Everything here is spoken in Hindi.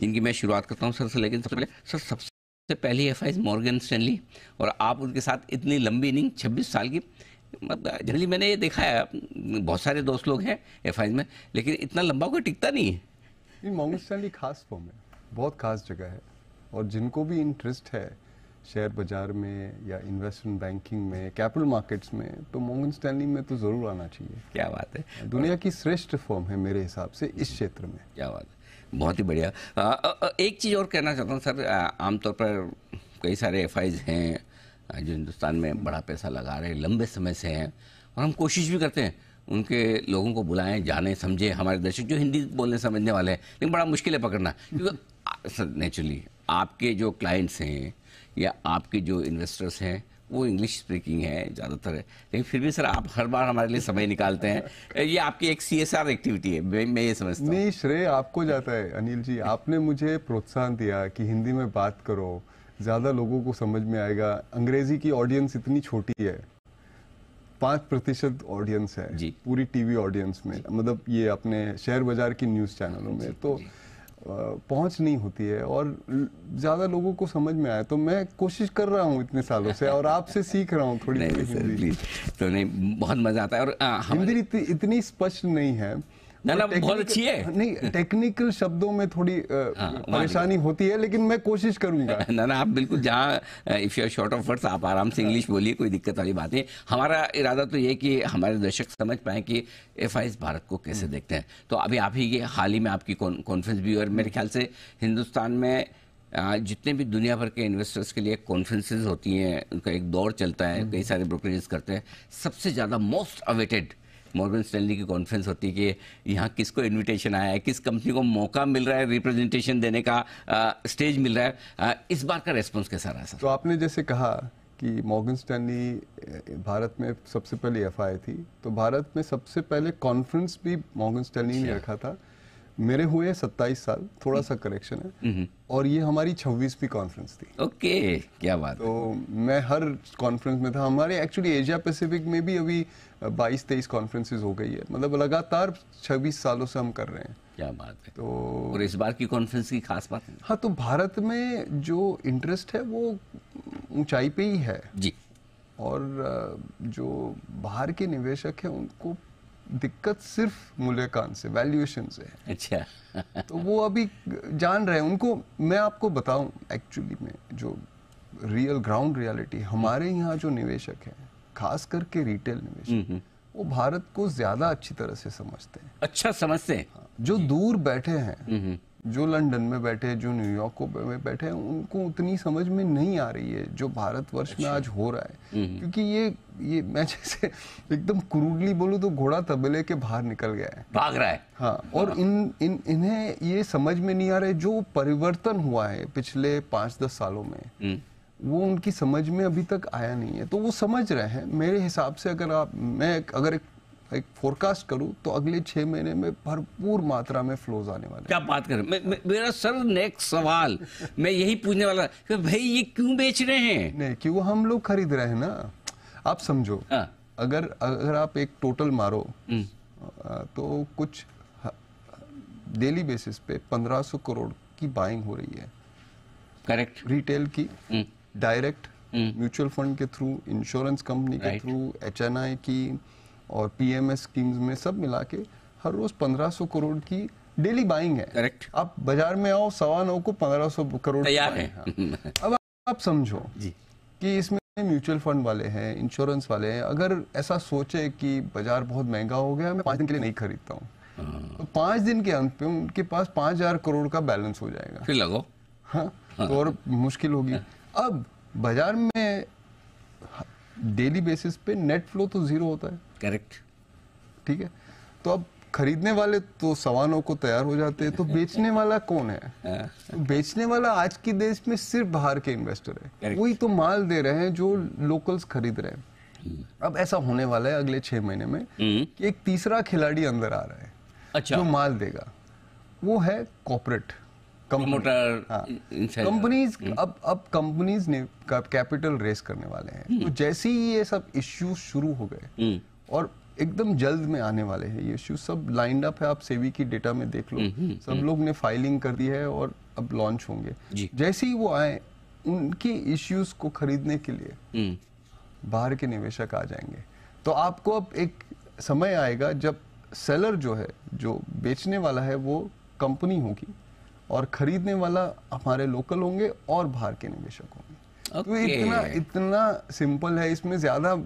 जिनकी मैं शुरुआत करता हूँ सर से लेकिन सबसे पहले सर सबसे पहली एफ आई मॉर्गन स्टैनली और आप उनके साथ इतनी लंबी इनिंग छब्बीस साल की मतलब जनरली मैंने ये देखा है बहुत सारे दोस्त लोग हैं एफ में लेकिन इतना लंबा कोई टिकता नहीं है मॉर्गन स्टैनली खास फॉर्म है बहुत खास जगह है और जिनको भी इंटरेस्ट है शेयर बाजार में या इन्वेस्टमेंट बैंकिंग में कैपिटल मार्केट्स में तो मॉर्गन स्टैनली में तो ज़रूर आना चाहिए क्या बात है दुनिया की श्रेष्ठ फॉर्म है मेरे हिसाब से इस क्षेत्र में क्या बात है बहुत ही बढ़िया एक चीज़ और कहना चाहता हूँ सर आमतौर पर कई सारे एफ हैं जो हिंदुस्तान में बड़ा पैसा लगा रहे लंबे समय से हैं और हम कोशिश भी करते हैं उनके लोगों को बुलाएं जाने समझें हमारे दर्शक जो हिंदी बोलने समझने वाले हैं लेकिन बड़ा मुश्किल है पकड़ना क्योंकि नेचुरली आपके जो क्लाइंट्स हैं या आपके जो इन्वेस्टर्स हैं वो इंग्लिश स्पीकिंग है ज़्यादातर है लेकिन फिर भी सर आप हर बार हमारे लिए समय निकालते हैं ये आपकी एक सी एक्टिविटी है मैं, मैं ये समझता हूँ नहीं श्रेय आपको जाता है अनिल जी आपने मुझे प्रोत्साहन दिया कि हिंदी में बात करो ज़्यादा लोगों को समझ में आएगा अंग्रेजी की ऑडियंस इतनी छोटी है पाँच प्रतिशत ऑडियंस है जी पूरी टीवी ऑडियंस में मतलब ये अपने शेयर बाजार की न्यूज़ चैनलों में तो जी. पहुंच नहीं होती है और ज़्यादा लोगों को समझ में आया तो मैं कोशिश कर रहा हूँ इतने सालों से और आपसे सीख रहा हूँ थोड़ी नहीं, नहीं, तो नहीं बहुत मज़ा आता है और आ, हिंदी इतनी स्पष्ट नहीं है ना ना बहुत अच्छी है नहीं टेक्निकल शब्दों में थोड़ी हाँ, हाँ, हाँ, परेशानी होती है लेकिन मैं कोशिश करूंगा ना ना आप बिल्कुल जहाँ if you short of words आप आराम से इंग्लिश बोलिए कोई दिक्कत वाली बात नहीं हमारा इरादा तो ये कि हमारे दर्शक समझ पाए कि एफ भारत को कैसे हम्म। देखते हैं तो अभी आप ही ये हाल ही में आपकी कॉन्फ्रेंस भी और मेरे ख्याल से हिंदुस्तान में जितने भी दुनिया भर के इन्वेस्टर्स के लिए कॉन्फ्रेंसेज होती हैं उनका एक दौर चलता है हम्म। कई सारे ब्रोकरेज करते हैं सबसे ज़्यादा मोस्ट अवेटेड मॉर्गन स्टैनली की कॉन्फ्रेंस होती है कि यहाँ किसको इनविटेशन आया है किस कंपनी को मौका मिल रहा है रिप्रेजेंटेशन देने का आ, स्टेज मिल रहा है आ, इस बार का रेस्पॉन्स कैसा रहा सर तो आपने जैसे कहा कि मॉर्गन स्टैनली भारत में सबसे पहले एफ थी तो भारत में सबसे पहले कॉन्फ्रेंस भी मॉर्गन स्टैनली ने अच्छा। रखा था मेरे हुए 27 साल थोड़ा सा करेक्शन है हम्म, हम्म। और ये हमारी छब्बीसवीं कॉन्फ्रेंस थी ओके क्या बात तो मैं हर कॉन्फ्रेंस में था हमारे एक्चुअली एशिया पैसिफिक में भी अभी 22 तेईस कॉन्फ्रेंसेज हो गई है मतलब लगातार 26 सालों से हम कर रहे हैं क्या बात है तो और इस बार की कॉन्फ्रेंस की खास बात है हाँ तो भारत में जो इंटरेस्ट है वो ऊंचाई पे ही है जी और जो बाहर के निवेशक हैं उनको दिक्कत सिर्फ मूल्यकान से वैल्यूएशन से है अच्छा तो वो अभी जान रहे हैं उनको मैं आपको बताऊं एक्चुअली में जो रियल ग्राउंड रियलिटी हमारे यहाँ जो निवेशक है खास करके रिटेल निवेशक हम्म, हम्म। वो भारत को ज्यादा अच्छी तरह से समझते हैं अच्छा समझते हैं हाँ, जो दूर बैठे हैं हम्म, जो लंदन में बैठे हैं जो न्यूयॉर्क में बैठे हैं उनको उतनी समझ में नहीं आ रही है जो भारतवर्ष अच्छा। में आज हो रहा है हम्म। क्योंकि ये ये मैं जैसे एकदम क्रूडली बोलूँ तो घोड़ा तबले के बाहर निकल गया है भाग रहा है हाँ और हाँ। इन इन इन्हें ये समझ में नहीं आ रहा है जो परिवर्तन हुआ है पिछले पांच दस सालों में हम्म। वो उनकी समझ में अभी तक आया नहीं है तो वो समझ रहे हैं मेरे हिसाब से अगर आप मैं अगर एक एक फोरकास्ट करूं तो अगले छह महीने में भरपूर मात्रा में फ्लोज आने वाले क्या बात करें मेरा सर नेक्स्ट सवाल मैं यही पूछने वाला कि भाई ये क्यों बेच रहे हैं नहीं क्यों हम लोग खरीद रहे हैं ना आप समझो हाँ। अगर अगर आप एक टोटल मारो हम्म। तो कुछ डेली बेसिस पे 1500 करोड़ की बाइंग हो रही है करेक्ट रिटेल की डायरेक्ट म्यूचुअल फंड के थ्रू इंश्योरेंस कंपनी के थ्रू एच की और पीएमएस स्कीम्स में सब मिला के हर रोज 1500 करोड़ की डेली बाइंग है करेक्ट आप बाजार में आओ सवा नौ को 1500 करोड़ तैयार है हाँ। अब आप समझो जी कि इसमें म्यूचुअल फंड वाले हैं इंश्योरेंस वाले हैं अगर ऐसा सोचे कि बाजार बहुत महंगा हो गया मैं पाँच दिन के लिए नहीं खरीदता हूँ हाँ। तो पांच दिन के अंत पे उनके पास पांच हजार करोड़ का बैलेंस हो जाएगा फिर लगो हाँ, हाँ। तो और मुश्किल होगी हाँ। अब बाजार में डेली बेसिस पे नेट फ्लो तो जीरो होता है करेक्ट ठीक है तो अब खरीदने वाले तो सवालों को तैयार हो जाते हैं तो बेचने वाला कौन है हाँ। बेचने वाला आज की देश में सिर्फ बाहर के इन्वेस्टर है वही तो माल दे रहे हैं जो लोकल्स खरीद रहे हैं हम्म। अब ऐसा होने वाला है अगले छह महीने में हम्म। कि एक तीसरा खिलाड़ी अंदर आ रहा है अच्छा। जो माल देगा वो है कॉपरेट कंपनीज हाँ। hmm. अब अब कंपनीज ने कैपिटल रेस करने वाले हैं hmm. तो जैसे ही ये सब इश्यूज शुरू हो गए hmm. और एकदम जल्द में आने वाले हैं ये इश्यूज सब लाइंड अप है आप सेवी की डेटा में देख लो सब लोग ने फाइलिंग कर दी है और अब लॉन्च होंगे जैसे ही वो आए उनके इश्यूज को खरीदने के लिए बाहर के निवेशक आ जाएंगे तो आपको अब एक समय आएगा जब सेलर जो है जो बेचने वाला है वो कंपनी होगी और खरीदने वाला हमारे लोकल होंगे और बाहर के निवेशक होंगे तो okay. तो इतना इतना सिंपल है इसमें ज्यादा